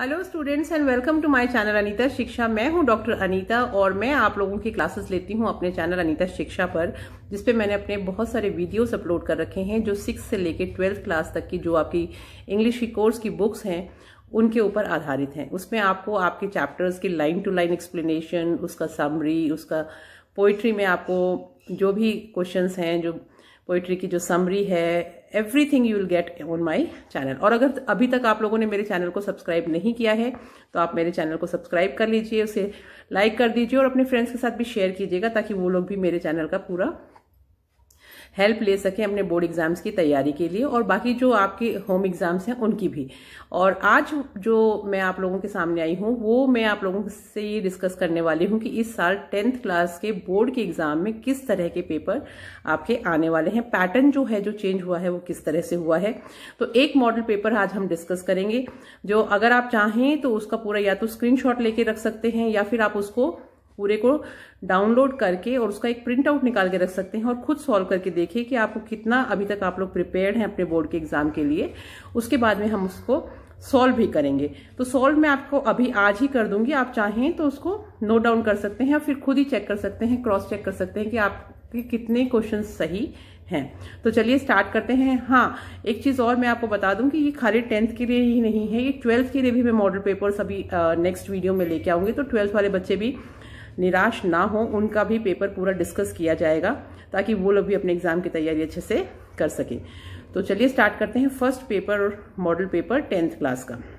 hello students and welcome to my channel Anita Shiksha मैं हूं doctor Anita और मैं आप लोगों की क्लासेस लेती हूं अपने चैनल अनीता शिक्षा पर जिसपे मैंने अपने बहुत सारे वीडियोस अपलोड कर रखे हैं जो सिक्स से लेकर ट्वेल्थ क्लास तक की जो आपकी इंग्लिश की कोर्स की बुक्स हैं उनके ऊपर आधारित हैं उसमें आपको आपके चैप्टर्स की लाइन टू लाइन एक्सप्लेनेशन उसका समरी उसका पोइट्री में आपको जो भी क्वेश्चन हैं जो पोइट्री की जो समरी है everything you will get on my channel और अगर अभी तक आप लोगों ने मेरे चैनल को सब्सक्राइब नहीं किया है तो आप मेरे चैनल को सब्सक्राइब कर लीजिए उसे लाइक कर दीजिए और अपने फ्रेंड्स के साथ भी शेयर कीजिएगा ताकि वो लोग भी मेरे चैनल का पूरा हेल्प ले सकें अपने बोर्ड एग्जाम्स की तैयारी के लिए और बाकी जो आपके होम एग्जाम्स हैं उनकी भी और आज जो मैं आप लोगों के सामने आई हूँ वो मैं आप लोगों से ये डिस्कस करने वाली हूँ कि इस साल टेंथ क्लास के बोर्ड के एग्जाम में किस तरह के पेपर आपके आने वाले हैं पैटर्न जो है जो चेंज हुआ है वो किस तरह से हुआ है तो एक मॉडल पेपर आज हम डिस्कस करेंगे जो अगर आप चाहें तो उसका पूरा या तो स्क्रीन लेके रख सकते हैं या फिर आप उसको पूरे को डाउनलोड करके और उसका एक प्रिंट आउट निकाल के रख सकते हैं और खुद सॉल्व करके देखिए कि आपको कितना अभी तक आप लोग प्रिपेयर्ड हैं अपने बोर्ड के एग्जाम के लिए उसके बाद में हम उसको सॉल्व भी करेंगे तो सॉल्व मैं आपको अभी आज ही कर दूंगी आप चाहें तो उसको नोट डाउन कर सकते हैं और फिर खुद ही चेक कर सकते हैं क्रॉस चेक कर सकते हैं कि आपके कितने क्वेश्चन सही हैं तो चलिए स्टार्ट करते हैं हाँ एक चीज़ और मैं आपको बता दूं कि ये खाली टेंथ के लिए ही नहीं है ये ट्वेल्थ के लिए भी मैं मॉडल पेपर्स अभी नेक्स्ट वीडियो में लेके आऊंगी तो ट्वेल्थ वाले बच्चे भी निराश ना हो उनका भी पेपर पूरा डिस्कस किया जाएगा ताकि वो लोग भी अपने एग्जाम की तैयारी अच्छे से कर सकें तो चलिए स्टार्ट करते हैं first paper model paper tenth class का